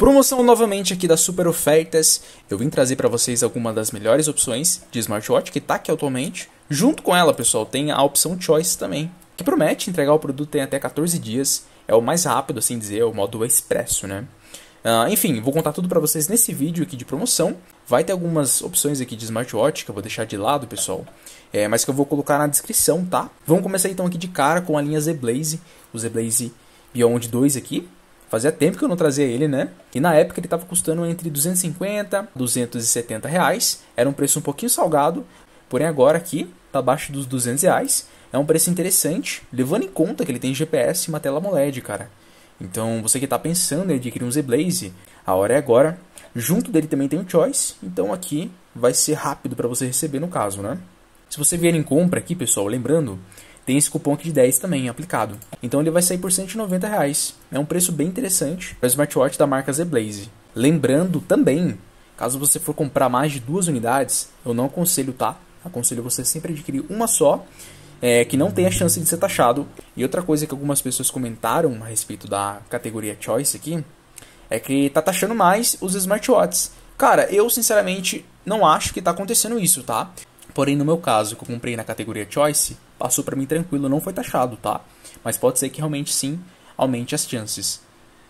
Promoção novamente aqui das super ofertas. Eu vim trazer para vocês alguma das melhores opções de smartwatch que está aqui atualmente. Junto com ela, pessoal, tem a opção Choice também, que promete entregar o produto em até 14 dias. É o mais rápido, assim dizer, é o modo expresso, né? Uh, enfim, vou contar tudo para vocês nesse vídeo aqui de promoção. Vai ter algumas opções aqui de smartwatch que eu vou deixar de lado, pessoal, é, mas que eu vou colocar na descrição, tá? Vamos começar então aqui de cara com a linha Z Blaze, o Z Blaze Beyond 2 aqui, Fazia tempo que eu não trazia ele, né? E na época ele estava custando entre 250 e 270 reais. Era um preço um pouquinho salgado, porém agora aqui, tá abaixo dos 200 reais, é um preço interessante, levando em conta que ele tem GPS e uma tela AMOLED, cara. Então você que está pensando em adquirir um Z-Blaze, a hora é agora. Junto dele também tem um Choice, então aqui vai ser rápido para você receber no caso, né? Se você vier em compra aqui, pessoal, lembrando, tem esse cupom aqui de 10 também aplicado. Então ele vai sair por 190 reais. É um preço bem interessante para é o smartwatch da marca Z Blaze. Lembrando também, caso você for comprar mais de duas unidades, eu não aconselho, tá? Aconselho você sempre adquirir uma só, é, que não tem a chance de ser taxado. E outra coisa que algumas pessoas comentaram a respeito da categoria Choice aqui, é que tá taxando mais os smartwatches. Cara, eu sinceramente não acho que tá acontecendo isso, tá? Porém, no meu caso, que eu comprei na categoria Choice, passou para mim tranquilo, não foi taxado, tá? Mas pode ser que realmente sim aumente as chances.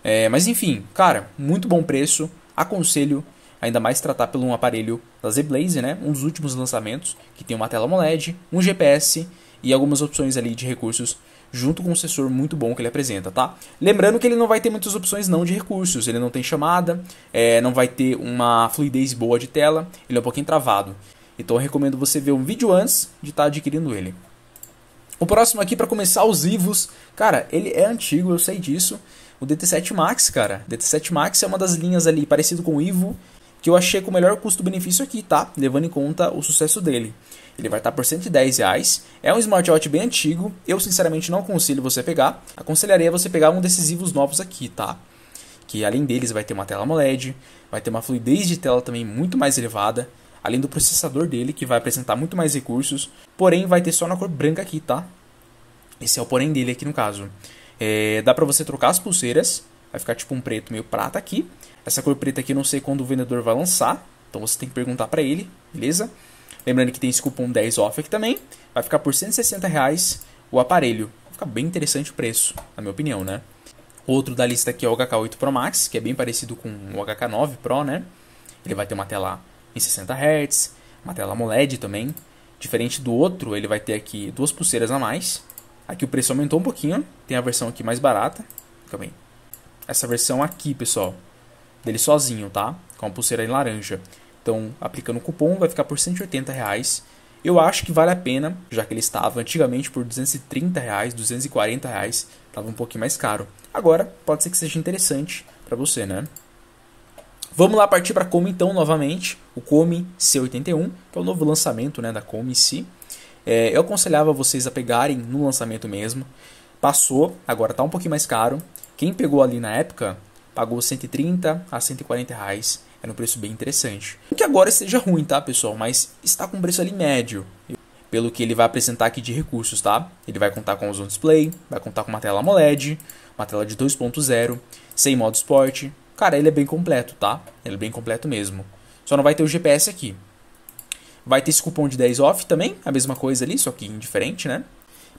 É, mas enfim, cara, muito bom preço, aconselho ainda mais tratar pelo um aparelho da Zblaze, né? Um dos últimos lançamentos que tem uma tela AMOLED, um GPS e algumas opções ali de recursos junto com um sensor muito bom que ele apresenta, tá? Lembrando que ele não vai ter muitas opções não de recursos, ele não tem chamada, é, não vai ter uma fluidez boa de tela, ele é um pouquinho travado. Então eu recomendo você ver o vídeo antes de estar tá adquirindo ele. O próximo aqui para começar os Ivos, cara, ele é antigo, eu sei disso. O DT7 Max, cara, DT7 Max é uma das linhas ali parecido com o Ivo que eu achei com o melhor custo-benefício aqui, tá? Levando em conta o sucesso dele. Ele vai estar tá por 110 reais. É um smartwatch bem antigo. Eu sinceramente não aconselho você pegar. Aconselharia você pegar um desses Ivos novos aqui, tá? Que além deles vai ter uma tela AMOLED, vai ter uma fluidez de tela também muito mais elevada além do processador dele, que vai apresentar muito mais recursos, porém vai ter só na cor branca aqui, tá? Esse é o porém dele aqui no caso. É, dá para você trocar as pulseiras, vai ficar tipo um preto meio prata aqui. Essa cor preta aqui eu não sei quando o vendedor vai lançar, então você tem que perguntar para ele, beleza? Lembrando que tem esse cupom 10 off aqui também, vai ficar por 160 reais o aparelho. Fica bem interessante o preço, na minha opinião, né? Outro da lista aqui é o HK8 Pro Max, que é bem parecido com o HK9 Pro, né? Ele vai ter uma tela em 60 Hz, uma tela AMOLED também. Diferente do outro, ele vai ter aqui duas pulseiras a mais. Aqui o preço aumentou um pouquinho, tem a versão aqui mais barata. também. Essa versão aqui, pessoal, dele sozinho, tá? Com a pulseira em laranja. Então, aplicando o cupom, vai ficar por 180 reais. Eu acho que vale a pena, já que ele estava antigamente por 230 reais, 240 reais, estava um pouquinho mais caro. Agora, pode ser que seja interessante para você, né? Vamos lá partir para Come então novamente, o Come C81, que é o novo lançamento né, da Come em si. É, eu aconselhava vocês a pegarem no lançamento mesmo. Passou, agora está um pouquinho mais caro. Quem pegou ali na época pagou 130 a 140 reais. é um preço bem interessante. Não que agora esteja ruim, tá, pessoal? Mas está com um preço ali médio. Pelo que ele vai apresentar aqui de recursos, tá? Ele vai contar com o Zone Display, vai contar com uma tela AMOLED, uma tela de 2.0, sem modo esporte, Cara, ele é bem completo, tá? Ele é bem completo mesmo. Só não vai ter o GPS aqui. Vai ter esse cupom de 10 off também, a mesma coisa ali, só que indiferente, né?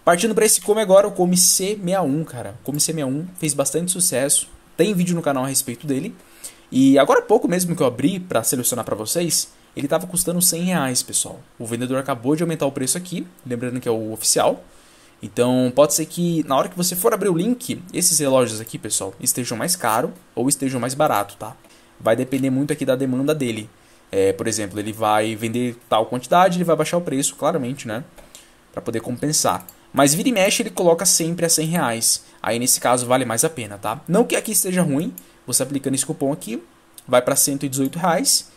Partindo para esse Come agora, o Come C61, cara. O Come C61 fez bastante sucesso. Tem vídeo no canal a respeito dele. E agora há pouco mesmo que eu abri para selecionar para vocês, ele estava custando 100 reais, pessoal. O vendedor acabou de aumentar o preço aqui, lembrando que é o oficial. Então, pode ser que na hora que você for abrir o link, esses relógios aqui, pessoal, estejam mais caro ou estejam mais barato, tá? Vai depender muito aqui da demanda dele. É, por exemplo, ele vai vender tal quantidade, ele vai baixar o preço, claramente, né? Para poder compensar. Mas vira e mexe, ele coloca sempre a 100 reais. Aí, nesse caso, vale mais a pena, tá? Não que aqui esteja ruim, você aplicando esse cupom aqui, vai para 118 reais.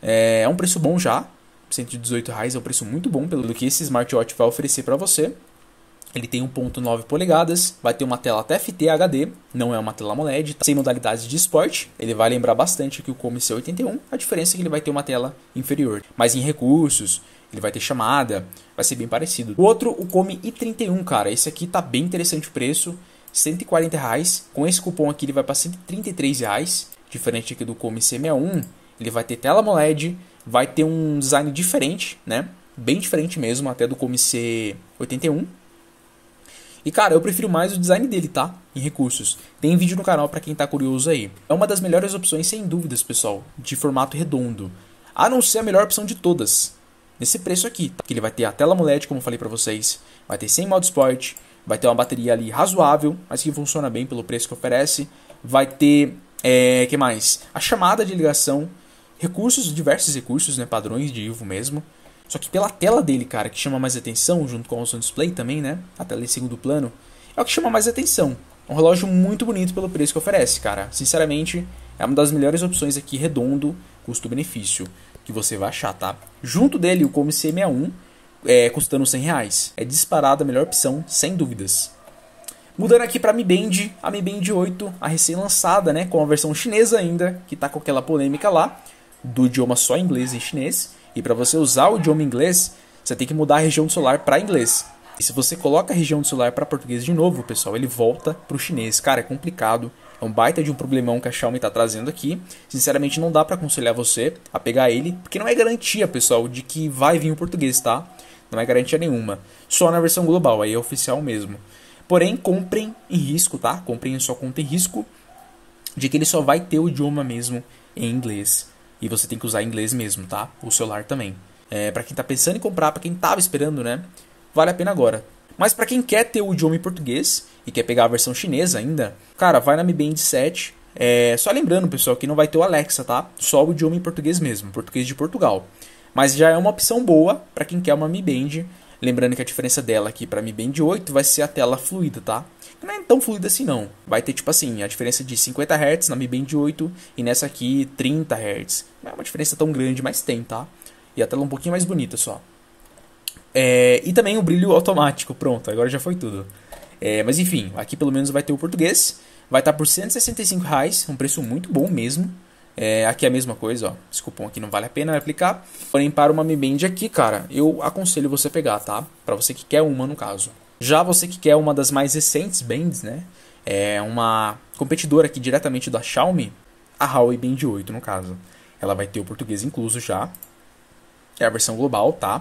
É, é um preço bom já. 118 reais é um preço muito bom pelo que esse smartwatch vai oferecer para você. Ele tem 1.9 polegadas, vai ter uma tela TFT HD, não é uma tela AMOLED, tá? sem modalidades de esporte. Ele vai lembrar bastante que o Come C81, a diferença é que ele vai ter uma tela inferior. Mas em recursos, ele vai ter chamada, vai ser bem parecido. O outro, o Come i31, cara, esse aqui tá bem interessante o preço, 140 reais. Com esse cupom aqui ele vai para 133 reais, diferente aqui do Come C61. Ele vai ter tela AMOLED, vai ter um design diferente, né? Bem diferente mesmo até do Come C81. E cara, eu prefiro mais o design dele, tá? Em recursos. Tem vídeo no canal para quem tá curioso aí. É uma das melhores opções, sem dúvidas, pessoal, de formato redondo. A não ser a melhor opção de todas. Nesse preço aqui, tá? que ele vai ter a tela AMOLED, como eu falei para vocês, vai ter sem modo sport, vai ter uma bateria ali razoável, mas que funciona bem pelo preço que oferece, vai ter, é, que mais? A chamada de ligação, recursos, diversos recursos, né, padrões de IVO mesmo, só que pela tela dele, cara, que chama mais atenção, junto com o Awesome Display também, né? A tela em segundo plano, é o que chama mais atenção. É um relógio muito bonito pelo preço que oferece, cara. Sinceramente, é uma das melhores opções aqui, redondo, custo-benefício, que você vai achar, tá? Junto dele, o Come C61, é, custando 100 reais. É disparada a melhor opção, sem dúvidas. Mudando aqui para Mi Band, a Mi Band 8, a recém-lançada, né, com a versão chinesa ainda, que tá com aquela polêmica lá, do idioma só inglês e chinês. E para você usar o idioma inglês, você tem que mudar a região do celular para inglês. E se você coloca a região do celular para português de novo, pessoal, ele volta para o chinês. Cara, é complicado. É um baita de um problemão que a Xiaomi está trazendo aqui. Sinceramente, não dá para aconselhar você a pegar ele, porque não é garantia, pessoal, de que vai vir o português, tá? Não é garantia nenhuma. Só na versão global, aí é oficial mesmo. Porém, comprem em risco, tá? Comprem em sua conta em risco de que ele só vai ter o idioma mesmo em inglês. E você tem que usar inglês mesmo, tá? O celular também. É, para quem tá pensando em comprar, para quem tava esperando, né? Vale a pena agora. Mas para quem quer ter o idioma em português e quer pegar a versão chinesa ainda, cara, vai na Mi Band 7. É, só lembrando, pessoal, que não vai ter o Alexa, tá? Só o idioma em português mesmo, português de Portugal. Mas já é uma opção boa para quem quer uma Mi Band Lembrando que a diferença dela aqui para Mi Band 8 vai ser a tela fluida, tá? Não é tão fluida assim não. Vai ter tipo assim, a diferença de 50 Hz na Mi Band 8 e nessa aqui 30 Hz. Não é uma diferença tão grande, mas tem, tá? E a tela é um pouquinho mais bonita só. É, e também o brilho automático, pronto, agora já foi tudo. É, mas enfim, aqui pelo menos vai ter o português. Vai estar tá por R$165,00, reais, um preço muito bom mesmo. É, aqui é a mesma coisa, ó. Esse cupom aqui não vale a pena aplicar. Porém, para uma Mi Band aqui, cara, eu aconselho você pegar, tá? Para você que quer uma, no caso. Já você que quer uma das mais recentes bands, né? É uma competidora aqui diretamente da Xiaomi, a Huawei Band 8, no caso. Ela vai ter o português incluso já. É a versão global, tá?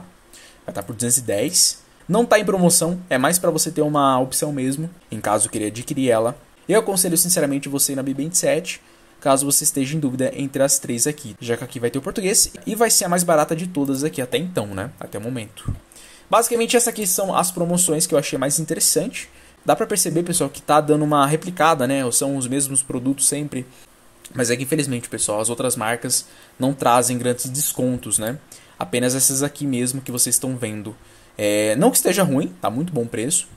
Vai estar tá por 210. Não tá em promoção, é mais para você ter uma opção mesmo, em caso queira adquirir ela. Eu aconselho sinceramente você ir na Mi Band 7 caso você esteja em dúvida entre as três aqui, já que aqui vai ter o português e vai ser a mais barata de todas aqui até então, né? Até o momento. Basicamente, essas aqui são as promoções que eu achei mais interessante. Dá para perceber, pessoal, que tá dando uma replicada, né? São os mesmos produtos sempre. Mas é que infelizmente, pessoal, as outras marcas não trazem grandes descontos, né? Apenas essas aqui mesmo que vocês estão vendo. É, não que esteja ruim, tá muito bom preço.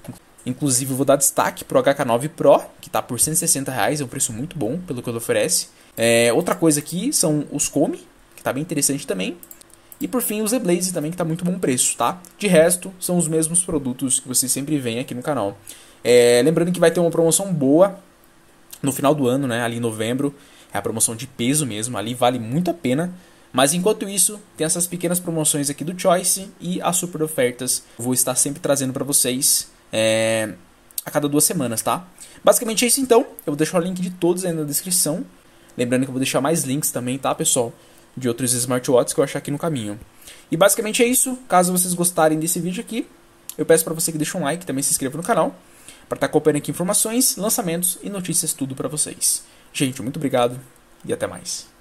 Inclusive, eu vou dar destaque pro HK9 Pro, que tá por 160 reais, é um preço muito bom pelo que ele oferece. É, outra coisa aqui são os Come, que tá bem interessante também. E por fim, o Zblaze também, que tá muito bom preço, tá? De resto, são os mesmos produtos que vocês sempre veem aqui no canal. É, lembrando que vai ter uma promoção boa no final do ano, né? Ali em novembro. É a promoção de peso mesmo, ali vale muito a pena. Mas enquanto isso, tem essas pequenas promoções aqui do Choice e as super ofertas. Vou estar sempre trazendo para vocês é, a cada duas semanas, tá? Basicamente é isso então. Eu vou deixar o link de todos aí na descrição. Lembrando que eu vou deixar mais links também, tá, pessoal? De outros smartwatches que eu achar aqui no caminho. E basicamente é isso. Caso vocês gostarem desse vídeo aqui, eu peço para você que deixe um like, também se inscreva no canal, para estar tá acompanhando aqui informações, lançamentos e notícias tudo para vocês. Gente, muito obrigado e até mais.